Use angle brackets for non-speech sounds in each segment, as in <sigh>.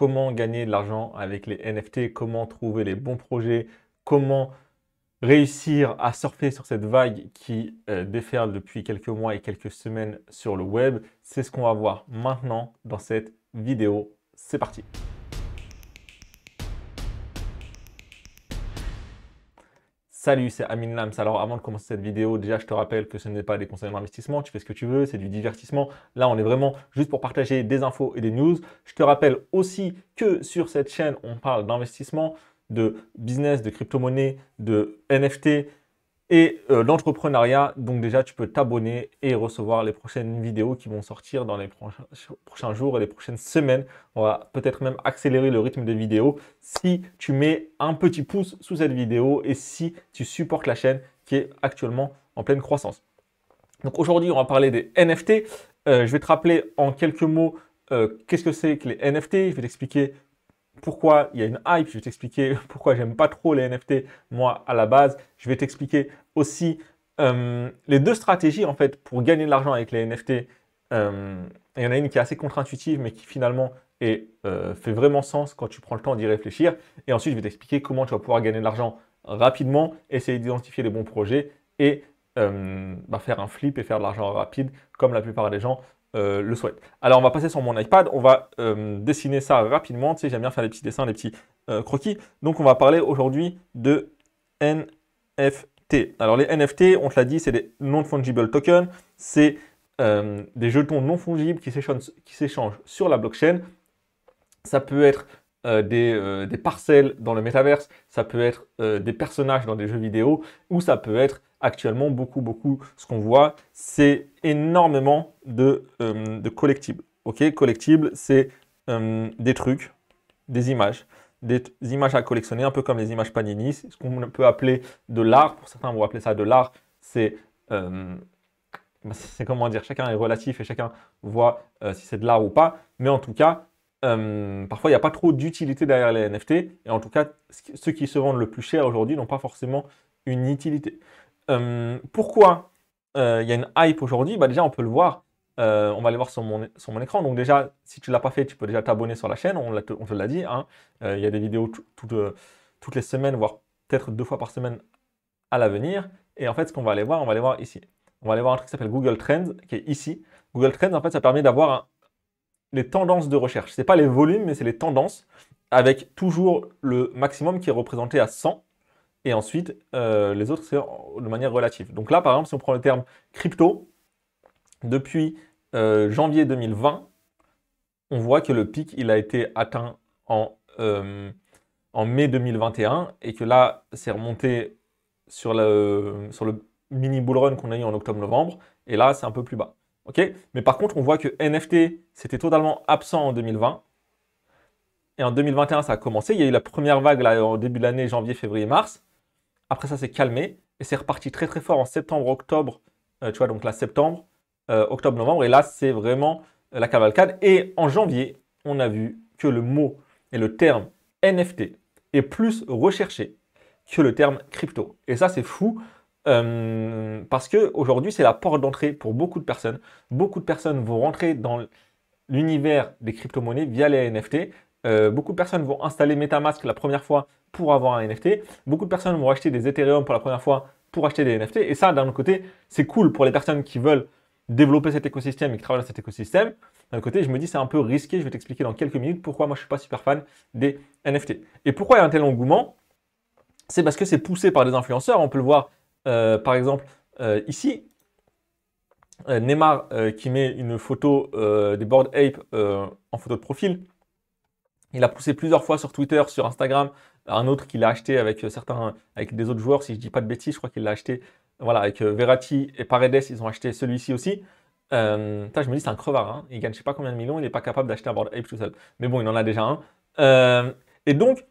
comment gagner de l'argent avec les NFT, comment trouver les bons projets, comment réussir à surfer sur cette vague qui euh, déferle depuis quelques mois et quelques semaines sur le web. C'est ce qu'on va voir maintenant dans cette vidéo. C'est parti Salut, c'est Amin Lams. Alors avant de commencer cette vidéo, déjà je te rappelle que ce n'est pas des conseils d'investissement, tu fais ce que tu veux, c'est du divertissement. Là, on est vraiment juste pour partager des infos et des news. Je te rappelle aussi que sur cette chaîne, on parle d'investissement, de business, de crypto-monnaie, de NFT, et euh, l'entrepreneuriat, donc déjà, tu peux t'abonner et recevoir les prochaines vidéos qui vont sortir dans les prochains jours et les prochaines semaines. On va peut-être même accélérer le rythme des vidéos si tu mets un petit pouce sous cette vidéo et si tu supportes la chaîne qui est actuellement en pleine croissance. Donc aujourd'hui, on va parler des NFT. Euh, je vais te rappeler en quelques mots euh, qu'est-ce que c'est que les NFT. Je vais t'expliquer pourquoi il y a une hype, je vais t'expliquer <laughs> pourquoi j'aime pas trop les NFT, moi, à la base. Je vais t'expliquer aussi euh, les deux stratégies, en fait, pour gagner de l'argent avec les NFT. Euh, il y en a une qui est assez contre-intuitive, mais qui finalement est, euh, fait vraiment sens quand tu prends le temps d'y réfléchir. Et ensuite, je vais t'expliquer comment tu vas pouvoir gagner de l'argent rapidement, essayer d'identifier les bons projets et bah, faire un flip et faire de l'argent rapide, comme la plupart des gens euh, le souhaite. Alors, on va passer sur mon iPad, on va euh, dessiner ça rapidement. Tu sais, j'aime bien faire les petits dessins, les petits euh, croquis. Donc, on va parler aujourd'hui de NFT. Alors, les NFT, on te l'a dit, c'est des non-fungible tokens. C'est des jetons non-fungibles qui s'échangent sur la blockchain. Ça peut être des, parcelles dans le metaverse, ça peut être des personnages dans des jeux vidéo, ou ça peut être actuellement, beaucoup, beaucoup, ce qu'on voit, c'est énormément de, euh, collectibles. Ok, collectibles, c'est euh, des trucs, des images, des images à collectionner, un peu comme les images Panini, ce qu'on peut appeler de l'art. Pour certains, vous va appeler ça de l'art. C'est euh, bah, c'est comment dire, chacun est relatif et chacun voit si c'est de l'art ou pas. Mais en tout cas, parfois, il n'y a pas trop d'utilité derrière les NFT. Et en tout cas, ceux qui se vendent le plus cher aujourd'hui n'ont pas forcément une utilité. Euh, pourquoi euh, il y a une hype aujourd'hui bah, Déjà, on peut le voir. Euh, on va aller voir sur mon, écran. Donc déjà, si tu ne l'as pas fait, tu peux déjà t'abonner sur la chaîne. On, te l'a dit. Hein. Il y a des vidéos toutes les semaines, voire peut-être deux fois par semaine à l'avenir. Et en fait, ce qu'on va aller voir, on va aller voir ici. On va aller voir un truc qui s'appelle Google Trends, qui est ici. Google Trends, en fait, ça permet d'avoir les tendances de recherche. Ce n'est pas les volumes, mais c'est les tendances, avec toujours le maximum qui est représenté à 100 et ensuite euh, les autres c'est de manière relative. Donc là par exemple si on prend le terme crypto, depuis euh, janvier 2020, on voit que le pic il a été atteint en, euh, en mai 2021 et que là c'est remonté sur le, sur le mini bull run qu'on a eu en octobre-novembre et là c'est un peu plus bas. Ok Mais par contre on voit que NFT c'était totalement absent en 2020 et en 2021, ça a commencé. Il y a eu la première vague là, au début de l'année, janvier, février, mars. Après ça, c'est calmé et c'est reparti très très fort en septembre, octobre. Euh, tu vois, donc là, septembre, euh, octobre, novembre. Et là, c'est vraiment euh, la cavalcade. Et en janvier, on a vu que le mot et le terme NFT est plus recherché que le terme crypto. Et ça, c'est fou. parce que aujourd'hui, c'est la porte d'entrée pour beaucoup de personnes. Beaucoup de personnes vont rentrer dans l'univers des crypto-monnaies via les NFT. Euh, beaucoup de personnes vont installer MetaMask la première fois pour avoir un NFT. Beaucoup de personnes vont acheter des Ethereum pour la première fois pour acheter des NFT. Et ça, d'un autre côté, c'est cool pour les personnes qui veulent développer cet écosystème et qui travaillent dans cet écosystème. D'un côté, je me dis c'est un peu risqué. Je vais t'expliquer dans quelques minutes pourquoi moi je suis pas super fan des NFT. Et pourquoi il y a un tel engouement C'est parce que c'est poussé par des influenceurs. On peut le voir euh, par exemple euh, ici. Neymar qui met une photo des bored ape en photo de profil il a poussé plusieurs fois sur Twitter, sur Instagram, un autre qu'il a acheté avec euh, certains, avec des autres joueurs, si je dis pas de bêtises, je crois qu'il l'a acheté. Voilà, avec euh, Verratti et Paredes, ils ont acheté celui-ci aussi. Euh, je me dis, c'est un crevard. Hein. Il gagne je sais pas combien de millions, il n'est pas capable d'acheter un board Ape tout seul. Mais bon, il en a déjà un. et donc,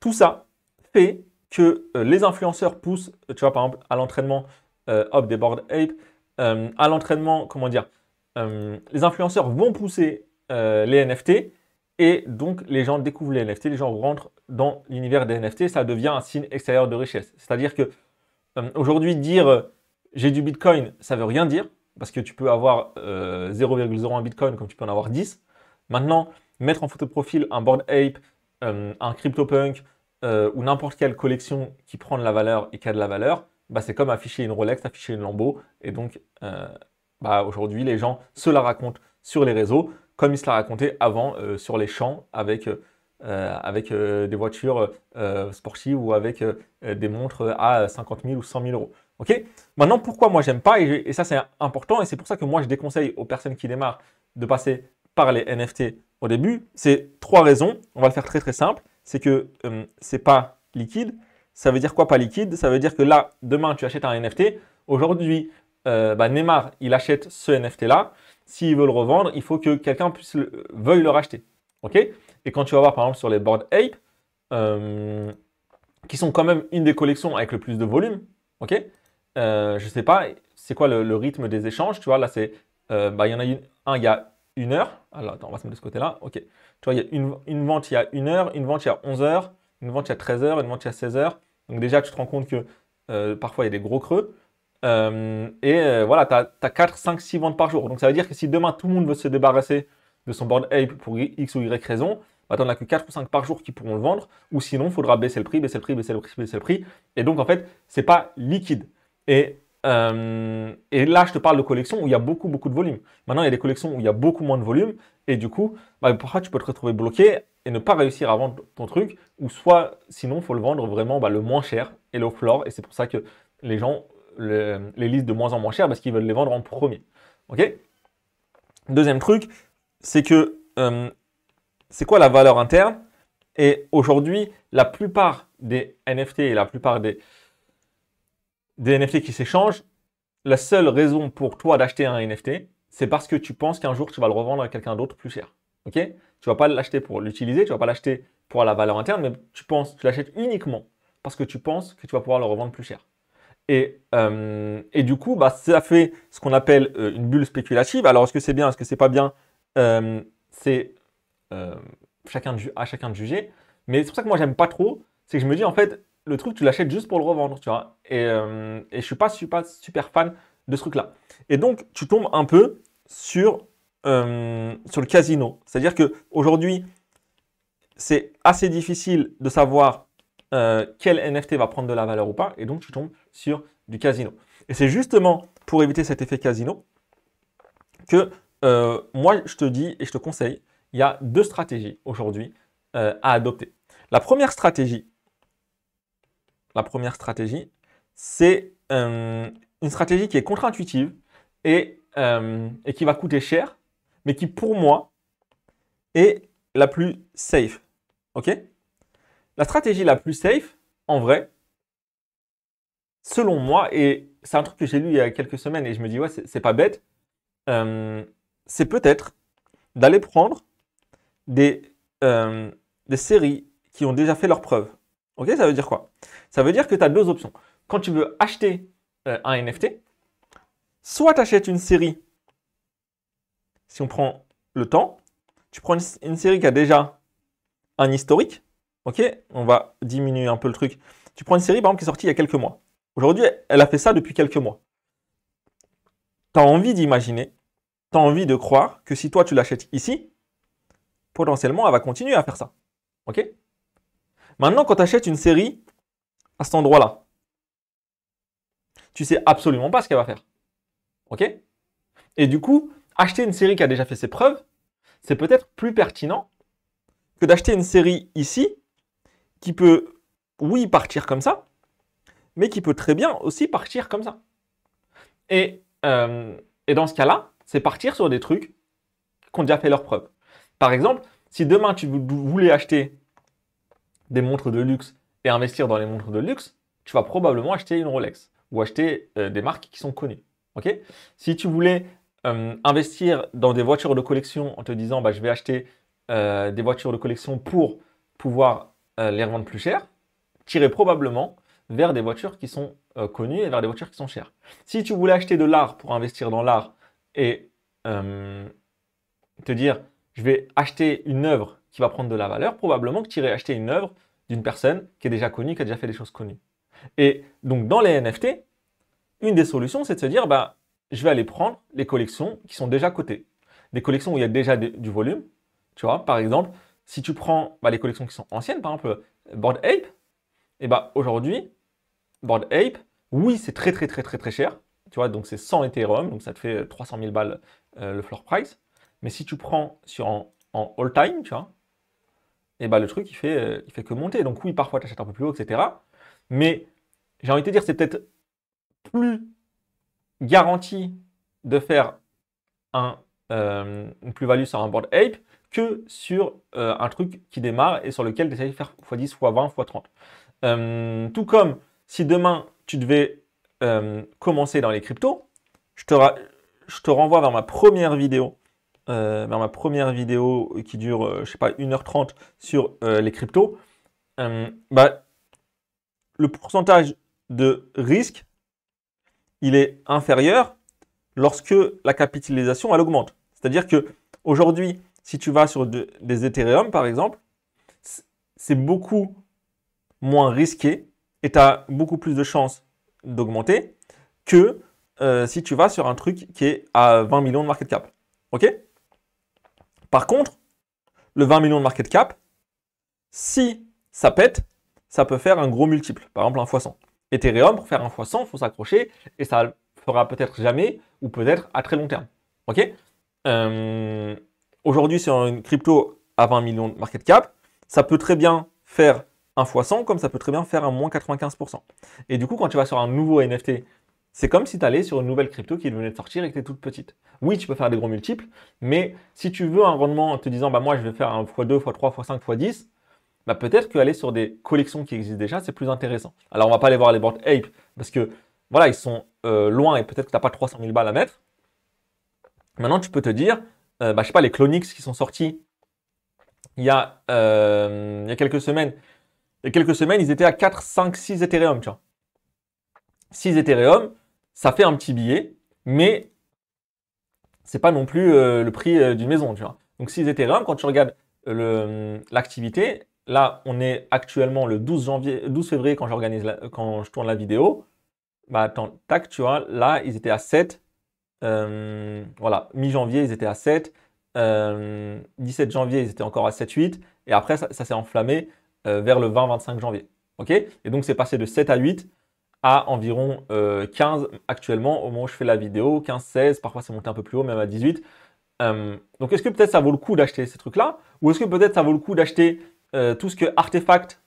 tout ça fait que les influenceurs poussent, tu vois, par exemple, à l'entraînement, hop, des board Ape, à l'entraînement, comment dire, les influenceurs vont pousser les NFT et donc, les gens découvrent les NFT, les gens rentrent dans l'univers des NFT, ça devient un signe extérieur de richesse. C'est-à-dire que euh, aujourd'hui, dire euh, j'ai du Bitcoin, ça veut rien dire, parce que tu peux avoir 0,01 euh, Bitcoin comme tu peux en avoir 10. Maintenant, mettre en photo profil un Board Ape, un CryptoPunk ou n'importe quelle collection qui prend de la valeur et qui a de la valeur, bah, c'est comme afficher une Rolex, afficher une lambeau Et donc, bah, aujourd'hui, les gens se la racontent sur les réseaux comme il se la raconté avant euh, sur les champs avec, euh, euh, des voitures sportives ou avec des montres à 50 000 ou 100 000 euros. Ok Maintenant, pourquoi moi j'aime pas et, ça c'est important et c'est pour ça que moi je déconseille aux personnes qui démarrent de passer par les NFT au début, c'est trois raisons. On va le faire très très simple. C'est que c'est pas liquide. Ça veut dire quoi pas liquide Ça veut dire que là, demain, tu achètes un NFT. Aujourd'hui, bah, Neymar, il achète ce NFT là s'il veulent le revendre, il faut que quelqu'un puisse veuille le racheter. OK Et quand tu vas voir, par exemple, sur les boards Ape, euh, qui sont quand même une des collections avec le plus de volume, OK euh, Je ne sais pas, c'est quoi le, rythme des échanges Tu vois, là, c'est. Euh, bah, il bah, y en a un, il y a une heure. Alors, attends, on va se mettre de ce côté-là. OK. Tu vois, il y a une, une vente il y a une heure, une vente il y a 11 heures, une vente il y a 13 heures, une vente il y a 16 heures. Donc, déjà, tu te rends compte que parfois, il y a des gros creux. Euh, et euh, voilà, tu as, 4, 5, 6 ventes par jour. Donc ça veut dire que si demain tout le monde veut se débarrasser de son board Ape pour X ou Y raison, bah, tu n'en as que 4 ou 5 par jour qui pourront le vendre, ou sinon il faudra baisser le prix, baisser le prix, baisser le prix, baisser le prix. Et donc en fait, c'est pas liquide. Euh, et, là, je te parle de collections où il y a beaucoup, beaucoup de volume. Maintenant, il y a des collections où il y a beaucoup moins de volume, et du coup, bah, parfois tu peux te retrouver bloqué et ne pas réussir à vendre ton truc, ou soit sinon, il faut le vendre vraiment bah, le moins cher et le floor, et c'est pour ça que les gens les listes de moins en moins chères parce qu'ils veulent les vendre en premier. Ok Deuxième truc, c'est que euh, c'est quoi la valeur interne Et aujourd'hui, la plupart des NFT et la plupart des, des NFT qui s'échangent, la seule raison pour toi d'acheter un NFT, c'est parce que tu penses qu'un jour tu vas le revendre à quelqu'un d'autre plus cher. Ok Tu vas pas l'acheter pour l'utiliser, tu vas pas l'acheter pour la valeur interne, mais tu penses, tu l'achètes uniquement parce que tu penses que tu vas pouvoir le revendre plus cher. Et, euh, et du coup, bah, ça fait ce qu'on appelle euh, une bulle spéculative. Alors, est-ce que c'est bien, est-ce que c'est pas bien euh, C'est chacun à chacun de juger. Mais c'est pour ça que moi, j'aime pas trop. C'est que je me dis, en fait, le truc, tu l'achètes juste pour le revendre, tu vois. Et, je suis pas, je suis pas super fan de ce truc-là. Et donc, tu tombes un peu sur, sur le casino. C'est-à-dire qu'aujourd'hui, c'est assez difficile de savoir euh, quel NFT va prendre de la valeur ou pas, et donc tu tombes sur du casino. Et c'est justement pour éviter cet effet casino que euh, moi je te dis et je te conseille, il y a deux stratégies aujourd'hui euh, à adopter. La première stratégie, la première stratégie, c'est une stratégie qui est contre-intuitive et, et qui va coûter cher, mais qui pour moi est la plus safe. Ok la stratégie la plus safe, en vrai, selon moi, et c'est un truc que j'ai lu il y a quelques semaines et je me dis, ouais, c'est pas bête, euh, c'est peut-être d'aller prendre des, euh, des séries qui ont déjà fait leurs preuves. Ok, ça veut dire quoi Ça veut dire que tu as deux options. Quand tu veux acheter euh, un NFT, soit tu achètes une série, si on prend le temps, tu prends une série qui a déjà un historique, Ok On va diminuer un peu le truc. Tu prends une série, par exemple, qui est sortie il y a quelques mois. Aujourd'hui, elle a fait ça depuis quelques mois. Tu as envie d'imaginer, tu as envie de croire que si toi tu l'achètes ici, potentiellement, elle va continuer à faire ça. Ok Maintenant, quand tu achètes une série à cet endroit-là, tu sais absolument pas ce qu'elle va faire. Ok Et du coup, acheter une série qui a déjà fait ses preuves, c'est peut-être plus pertinent que d'acheter une série ici qui peut, oui, partir comme ça, mais qui peut très bien aussi partir comme ça. Euh, et, dans ce cas-là, c'est partir sur des trucs qui ont déjà fait leur preuve. Par exemple, si demain tu voulais acheter des montres de luxe et investir dans les montres de luxe, tu vas probablement acheter une Rolex ou acheter euh, des marques qui sont connues. si tu voulais euh, investir dans des voitures de collection en te disant bah, je vais acheter des voitures de collection pour pouvoir euh, les revendre plus cher, tirer probablement vers des voitures qui sont euh, connues et vers des voitures qui sont chères. Si tu voulais acheter de l'art pour investir dans l'art et euh, te dire je vais acheter une œuvre qui va prendre de la valeur, probablement que tu irais acheter une œuvre d'une personne qui est déjà connue, qui a déjà fait des choses connues. Et donc dans les NFT, une des solutions c'est de se dire bah, je vais aller prendre les collections qui sont déjà cotées. Des collections où il y a déjà du volume, tu vois, par exemple, si tu prends bah, les collections qui sont anciennes, par exemple euh, Board Ape, et eh bah aujourd'hui, Board Ape, oui, c'est très très très très très cher. Tu vois, donc c'est 100 Ethereum, donc ça te fait 300 euh, 000 balles euh, le floor price. Mais si tu prends sur en, all time, tu vois, et eh bah le truc il fait, il fait que monter. Donc oui, parfois tu achètes un peu plus haut, etc. Mais j'ai envie de te dire, c'est peut-être plus garanti de faire un, une plus-value sur un board ape que sur euh, un truc qui démarre et sur lequel tu essayes de faire x10, x20, x30. tout comme si demain tu devais euh, commencer dans les cryptos, je te, je te, renvoie vers ma première vidéo, euh, ma première vidéo qui dure, je sais pas, 1h30 sur les cryptos. Bah, le pourcentage de risque, il est inférieur lorsque la capitalisation, elle augmente. C'est-à-dire que aujourd'hui, si tu vas sur des Ethereum, par exemple, c'est beaucoup moins risqué et tu as beaucoup plus de chances d'augmenter que euh, si tu vas sur un truc qui est à 20 millions de market cap. OK Par contre, le 20 millions de market cap, si ça pète, ça peut faire un gros multiple, par exemple un fois 100 Ethereum, pour faire un fois 100 il faut s'accrocher et ça fera peut-être jamais ou peut-être à très long terme. OK euh, Aujourd'hui, sur une crypto à 20 millions de market cap. Ça peut très bien faire un x 100, comme ça peut très bien faire un moins 95%. Et du coup, quand tu vas sur un nouveau NFT, c'est comme si tu allais sur une nouvelle crypto qui venait de sortir et que tu toute petite. Oui, tu peux faire des gros multiples, mais si tu veux un rendement en te disant, bah moi, je vais faire un x2, x3, x5, x10, peut-être qu'aller sur des collections qui existent déjà, c'est plus intéressant. Alors, on ne va pas aller voir les boards ape parce que voilà, ils sont euh, loin et peut-être que tu n'as pas 300 000 balles à mettre. Maintenant, tu peux te dire, je euh, bah, je sais pas, les Clonix qui sont sortis il y a, euh, il quelques semaines. Il y a quelques semaines, ils étaient à 4, 5, 6 Ethereum, tu vois. 6 Ethereum, ça fait un petit billet, mais c'est pas non plus euh, le prix d'une maison, tu vois. Donc 6 Ethereum, quand tu regardes l'activité, là, on est actuellement le 12, janvier, 12 février quand, quand je tourne la vidéo. Bah, tac, tu vois, là, ils étaient à 7, euh, voilà, mi-janvier, ils étaient à 7. 17 euh, janvier, ils étaient encore à 7-8. Et après, ça, s'est enflammé euh, vers le 20-25 janvier. ok et donc, c'est passé de 7 à 8 à environ 15 actuellement, au moment où je fais la vidéo. 15, 16, parfois c'est monté un peu plus haut, même à 18. donc, est-ce que peut-être ça vaut le coup d'acheter ces trucs-là Ou est-ce que peut-être ça vaut le coup d'acheter tout ce que Artefact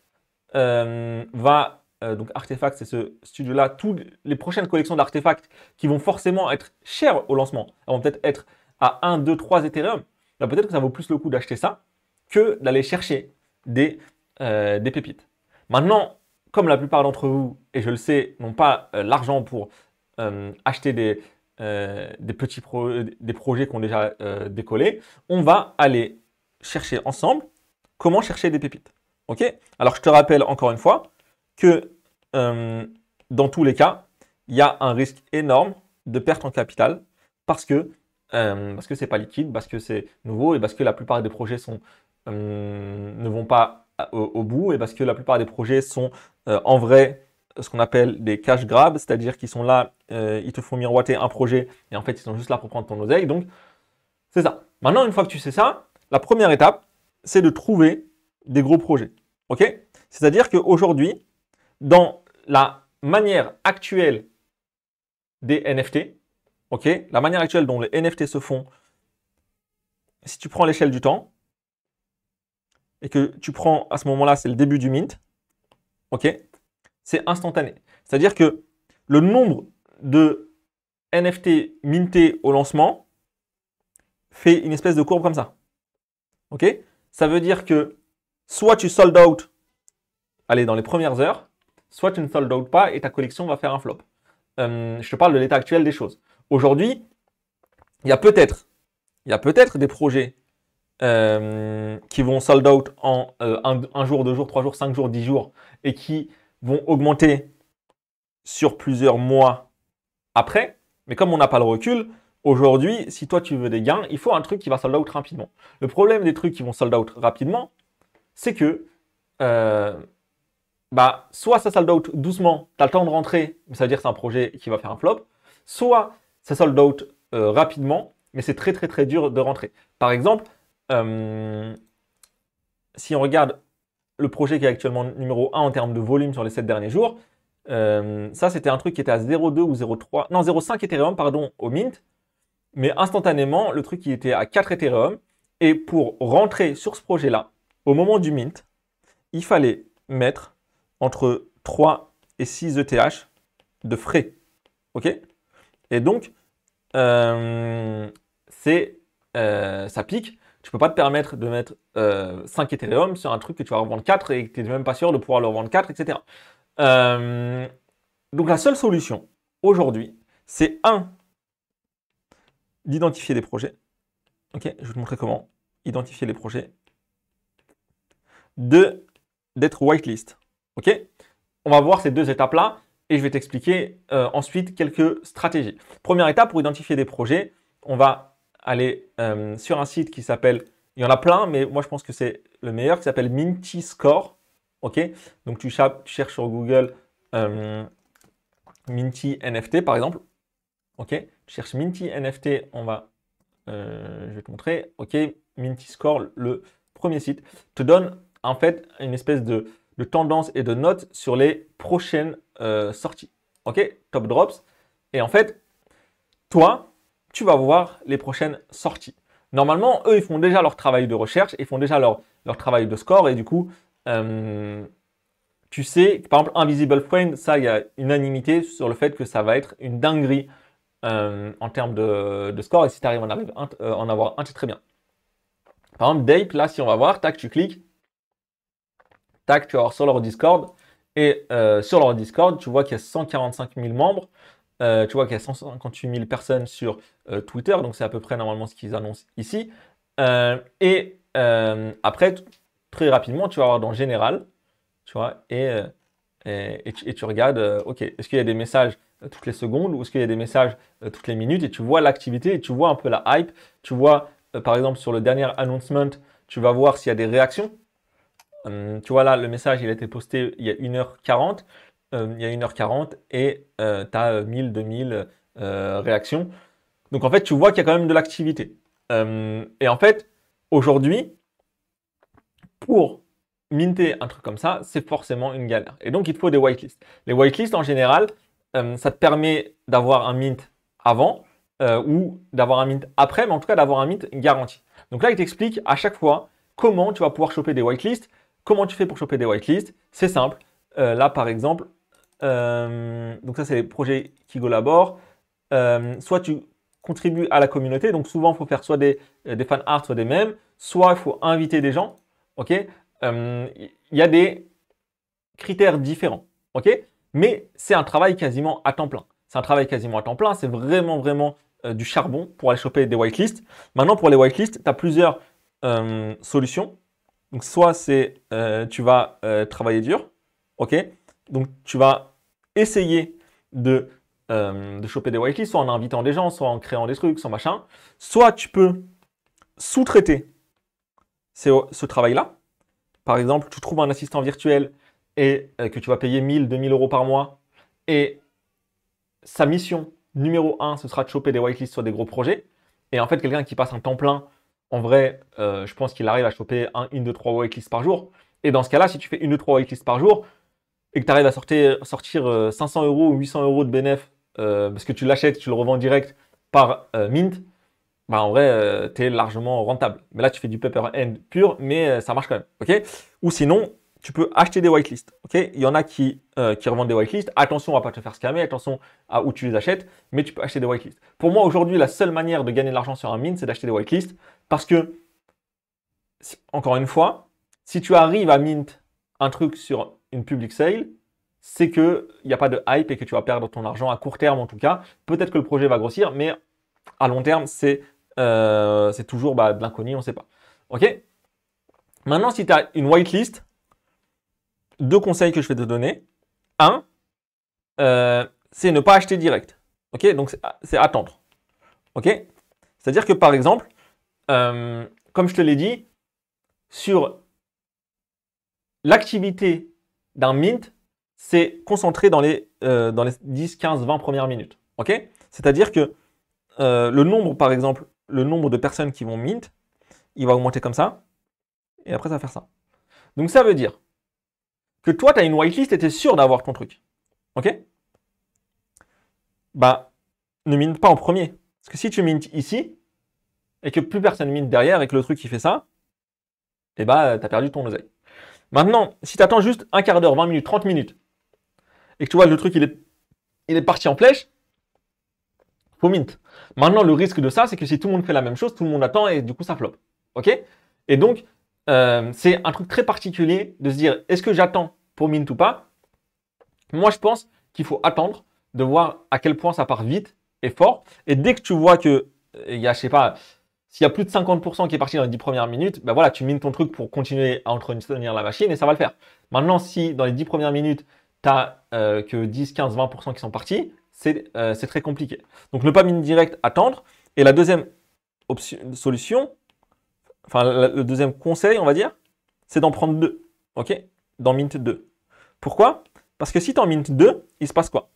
va euh, donc Artefact, c'est ce studio-là, toutes les prochaines collections d'Artefacts qui vont forcément être chères au lancement, elles vont peut-être être à 1, 2, 3 Ethereum, là bah, peut-être que ça vaut plus le coup d'acheter ça que d'aller chercher euh, des, pépites. Maintenant, comme la plupart d'entre vous, et je le sais, n'ont pas euh, l'argent pour acheter des, petits des projets qui ont déjà décollé, on va aller chercher ensemble comment chercher des pépites. Alors je te rappelle encore une fois, que euh, dans tous les cas, il y a un risque énorme de perte en capital parce que euh, parce que c'est pas liquide, parce que c'est nouveau et parce que la plupart des projets sont euh, ne vont pas au, bout et parce que la plupart des projets sont euh, en vrai ce qu'on appelle des cash grabs, c'est-à-dire qu'ils sont là, ils te font miroiter un projet et en fait ils sont juste là pour prendre ton oseille. Donc c'est ça. Maintenant, une fois que tu sais ça, la première étape, c'est de trouver des gros projets. Ok C'est-à-dire qu'aujourd'hui, dans la manière actuelle des NFT, ok, la manière actuelle dont les NFT se font, si tu prends l'échelle du temps et que tu prends à ce moment-là, c'est le début du mint, ok, c'est instantané. C'est-à-dire que le nombre de NFT mintés au lancement fait une espèce de courbe comme ça. Ok Ça veut dire que soit tu soldes out, allez, dans les premières heures, soit tu ne sold out pas et ta collection va faire un flop. Euh, je te parle de l'état actuel des choses. Aujourd'hui, il y a peut-être, peut des projets euh, qui vont sold out en euh, un, jour, deux jours, trois jours, cinq jours, dix jours, et qui vont augmenter sur plusieurs mois après. Mais comme on n'a pas le recul, aujourd'hui, si toi tu veux des gains, il faut un truc qui va sold out rapidement. Le problème des trucs qui vont sold out rapidement, c'est que bah, soit ça sold out doucement, tu as le temps de rentrer, mais ça veut dire que c'est un projet qui va faire un flop, soit ça sold out euh, rapidement, mais c'est très très très dur de rentrer. Par exemple, euh, si on regarde le projet qui est actuellement numéro 1 en termes de volume sur les 7 derniers jours, euh, ça c'était un truc qui était à 0,2 ou 0,3, non 0,5 Ethereum, pardon, au mint, mais instantanément, le truc qui était à 4 Ethereum, et pour rentrer sur ce projet-là, au moment du mint, il fallait mettre entre 3 et 6 ETH de frais. OK Et donc, euh, c'est, euh, ça pique. Tu ne peux pas te permettre de mettre 5 euh, Ethereum sur un truc que tu vas revendre 4 et que tu n'es même pas sûr de pouvoir le revendre 4, etc. donc la seule solution aujourd'hui, c'est 1. D'identifier des projets. Ok, je vais te montrer comment identifier les projets. 2. D'être whitelist. OK On va voir ces deux étapes-là et je vais t'expliquer euh, ensuite quelques stratégies. Première étape, pour identifier des projets, on va aller euh, sur un site qui s'appelle, il y en a plein, mais moi je pense que c'est le meilleur, qui s'appelle Minty Score. OK Donc tu, cherches sur Google euh, Minty NFT par exemple. OK Tu cherches Minty NFT, on va, je vais te montrer. OK Minty Score, le premier site, te donne en fait une espèce de tendance tendances et de notes sur les prochaines euh, sorties. OK Top Drops. Et en fait, toi, tu vas voir les prochaines sorties. Normalement, eux, ils font déjà leur travail de recherche, ils font déjà leur, leur travail de score, et du coup, euh, tu sais, par exemple, Invisible Friend, ça, il y a unanimité sur le fait que ça va être une dinguerie euh, en termes de, score, et si tu arrives en, avoir en avoir un, c'est très bien. Par exemple, Dape, là, si on va voir, tac, tu cliques, tu vas voir sur leur Discord. Et euh, sur leur Discord, tu vois qu'il y a 145 000 membres. Euh, tu vois qu'il y a 158 000 personnes sur euh, Twitter. Donc, c'est à peu près normalement ce qu'ils annoncent ici. et après, très rapidement, tu vas voir dans général. Tu vois, et, et, tu, regardes, OK, est-ce qu'il y a des messages toutes les secondes ou est-ce qu'il y a des messages toutes les minutes Et tu vois l'activité et tu vois un peu la hype. Tu vois, par exemple, sur le dernier announcement, tu vas voir s'il y a des réactions. Hum, tu vois là, le message, il a été posté il y a 1h40. Hum, il y a 1h40 et tu as 1000, 2000 réactions. Donc en fait, tu vois qu'il y a quand même de l'activité. Hum, et en fait, aujourd'hui, pour minter un truc comme ça, c'est forcément une galère. Et donc, il faut des whitelists. Les whitelists, en général, ça te permet d'avoir un mint avant euh, ou d'avoir un mint après, mais en tout cas d'avoir un mint garanti. Donc là, il t'explique à chaque fois comment tu vas pouvoir choper des whitelists Comment tu fais pour choper des whitelists C'est simple. Euh, là, par exemple, euh, donc ça, c'est les projets qui collaborent. Euh, soit tu contribues à la communauté, donc souvent, il faut faire soit des, des fan art, soit des mêmes, soit il faut inviter des gens. OK Il y a des critères différents. OK Mais c'est un travail quasiment à temps plein. C'est un travail quasiment à temps plein. C'est vraiment, vraiment du charbon pour aller choper des whitelists. Maintenant, pour les whitelists, tu as plusieurs solutions. Donc soit euh, tu vas euh, travailler dur, ok Donc tu vas essayer de, euh, choper des whitelists, soit en invitant des gens, soit en créant des trucs, soit machin. Soit tu peux sous-traiter ce, travail-là. Par exemple, tu trouves un assistant virtuel et que tu vas payer 1000, 2000 euros par mois. Et sa mission numéro 1, ce sera de choper des whitelists sur des gros projets. Et en fait, quelqu'un qui passe un temps plein en vrai, euh, je pense qu'il arrive à choper un, une, deux, trois whitelists par jour. Et dans ce cas-là, si tu fais une, deux, trois whitelists par jour et que tu arrives à sortir, sortir 500 euh, euros ou 800 euros de bénéf euh, parce que tu l'achètes, tu le revends direct par mint, bah en vrai, tu es largement rentable. Mais là, tu fais du paper and pur, mais ça marche quand même. ok ou sinon, tu peux acheter des whitelists. ok Il y en a qui, qui revendent des whitelists. Attention à ne pas te faire scammer, attention à où tu les achètes, mais tu peux acheter des whitelists. Pour moi, aujourd'hui, la seule manière de gagner de l'argent sur un mint, c'est d'acheter des whitelists. Parce que, encore une fois, si tu arrives à mint un truc sur une public sale, c'est qu'il n'y a pas de hype et que tu vas perdre ton argent à court terme en tout cas. Peut-être que le projet va grossir, mais à long terme, c'est euh, toujours bah, de on ne sait pas. OK Maintenant, si tu as une whitelist, deux conseils que je vais te donner. Un, euh, c'est ne pas acheter direct. OK Donc, c'est attendre. OK C'est-à-dire que par exemple, euh, comme je te l'ai dit, sur l'activité d'un mint, c'est concentré dans les, euh, dans les 10, 15, 20 premières minutes. Ok C'est-à-dire que euh, le nombre, par exemple, le nombre de personnes qui vont mint, il va augmenter comme ça, et après ça va faire ça. Donc ça veut dire que toi, tu as une whitelist et tu es sûr d'avoir ton truc. OK Bah, ne mine pas en premier. Parce que si tu mintes ici, et que plus personne mine derrière et que le truc qui fait ça, et eh bah ben, euh, t'as perdu ton oseille. Maintenant, si t'attends juste un quart d'heure, 20 minutes, 30 minutes, et que tu vois le truc il est, il est parti en flèche, faut mint. Maintenant, le risque de ça, c'est que si tout le monde fait la même chose, tout le monde attend et du coup ça flop. Ok Et donc, euh, c'est un truc très particulier de se dire est-ce que j'attends pour mint ou pas Moi, je pense qu'il faut attendre de voir à quel point ça part vite et fort. Et dès que tu vois que euh, il y a, je sais pas, s'il y a plus de 50% qui est parti dans les 10 premières minutes, ben voilà, tu mines ton truc pour continuer à entretenir la machine et ça va le faire. Maintenant, si dans les 10 premières minutes, tu n'as euh, que 10, 15, 20% qui sont partis, euh, c'est très compliqué. Donc ne pas mine direct, attendre. Et la deuxième solution, enfin le deuxième conseil, on va dire, c'est d'en prendre deux. OK D'en mint deux. Pourquoi Parce que si tu en mint deux, il se passe quoi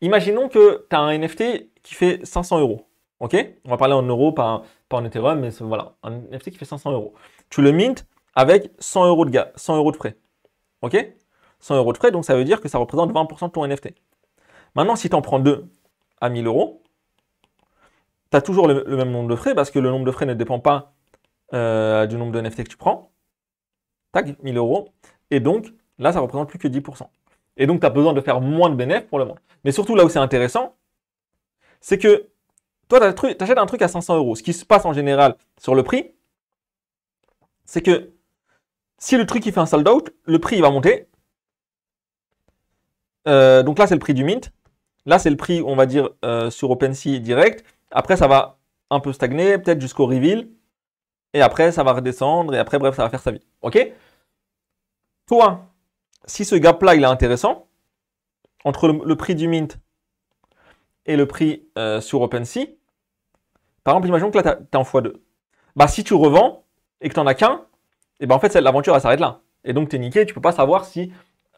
Imaginons que tu as un NFT qui fait 500 euros. OK On va parler en euros, par pas en Ethereum, mais voilà, un NFT qui fait 500 euros. Tu le mintes avec 100 euros de, gars, 100 euros de frais. OK 100 euros de frais, donc ça veut dire que ça représente 20% de ton NFT. Maintenant, si tu en prends deux à 1000 euros, tu as toujours le, même nombre de frais parce que le nombre de frais ne dépend pas euh, du nombre de NFT que tu prends. Tac, 1000 euros. Et donc, là, ça représente plus que 10%. Et donc, tu as besoin de faire moins de bénéfices pour le monde. Mais surtout, là où c'est intéressant, c'est que toi, tu achètes un truc à 500 euros. Ce qui se passe en général sur le prix, c'est que si le truc il fait un sold out, le prix il va monter. Euh, donc là, c'est le prix du mint. Là, c'est le prix, on va dire, euh, sur OpenSea direct. Après, ça va un peu stagner, peut-être jusqu'au reveal. Et après, ça va redescendre. Et après, bref, ça va faire sa vie. OK Toi, si ce gap-là, il est intéressant, entre le, prix du mint et le prix euh, sur OpenSea, par exemple, imaginons que là, tu es en x2. Bah, si tu revends et que tu n'en as qu'un, et eh ben en fait, l'aventure, elle s'arrête là. Et donc, tu es niqué, tu ne peux pas savoir si.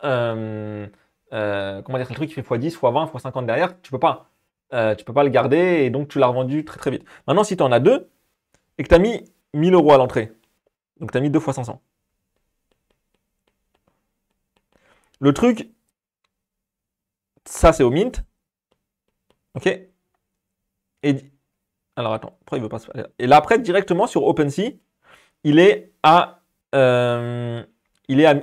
Euh, euh, comment dire, le truc qui fait x10, x20, x50 derrière, tu peux pas. Euh, tu peux pas le garder et donc tu l'as revendu très très vite. Maintenant, si tu en as deux et que tu as mis 1000 euros à l'entrée, donc tu as mis 2 x 500. Le truc, ça c'est au mint. Ok et, alors attends, pourquoi il veut pas se... Et là après directement sur OpenSea, il est à euh, il est à,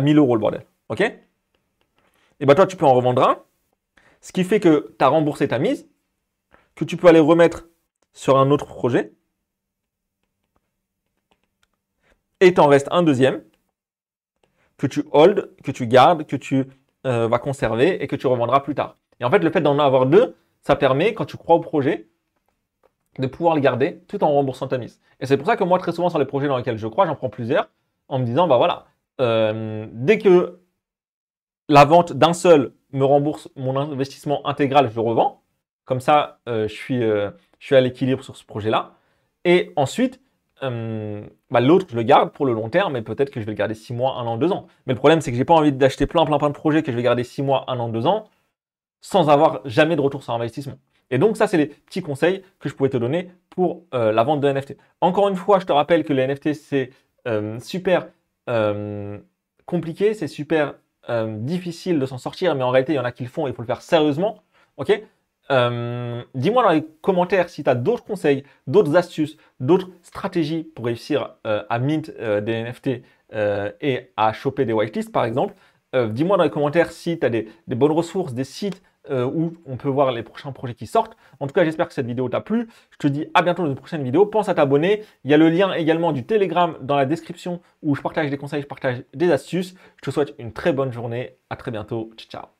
1000 euh, euros le bordel, ok Et bah toi tu peux en revendre un, ce qui fait que tu as remboursé ta mise, que tu peux aller remettre sur un autre projet, et en reste un deuxième que tu hold, que tu gardes, que tu euh, vas conserver et que tu revendras plus tard. Et en fait le fait d'en avoir deux, ça permet quand tu crois au projet de pouvoir le garder tout en remboursant ta mise. Et c'est pour ça que moi, très souvent, sur les projets dans lesquels je crois, j'en prends plusieurs en me disant, bah voilà, euh, dès que la vente d'un seul me rembourse mon investissement intégral, je revends. Comme ça, euh, je, suis, euh, je suis à l'équilibre sur ce projet-là. Et ensuite, bah, l'autre, je le garde pour le long terme, et peut-être que je vais le garder 6 mois, 1 an, 2 ans. Mais le problème, c'est que je n'ai pas envie d'acheter plein, plein, plein de projets que je vais garder 6 mois, 1 an, 2 ans, sans avoir jamais de retour sur investissement. Et donc ça, c'est les petits conseils que je pouvais te donner pour euh, la vente de NFT. Encore une fois, je te rappelle que les NFT, c'est euh, super euh, compliqué, c'est super difficile de s'en sortir, mais en réalité, il y en a qui le font et il faut le faire sérieusement. Ok Dis-moi dans les commentaires si tu as d'autres conseils, d'autres astuces, d'autres stratégies pour réussir à mint des NFT et à choper des whitelists, par exemple. dis-moi dans les commentaires si tu as des, bonnes ressources, des sites, euh, où on peut voir les prochains projets qui sortent. En tout cas, j'espère que cette vidéo t'a plu. Je te dis à bientôt dans une prochaine vidéo. Pense à t'abonner. Il y a le lien également du Telegram dans la description où je partage des conseils, je partage des astuces. Je te souhaite une très bonne journée. À très bientôt. Ciao.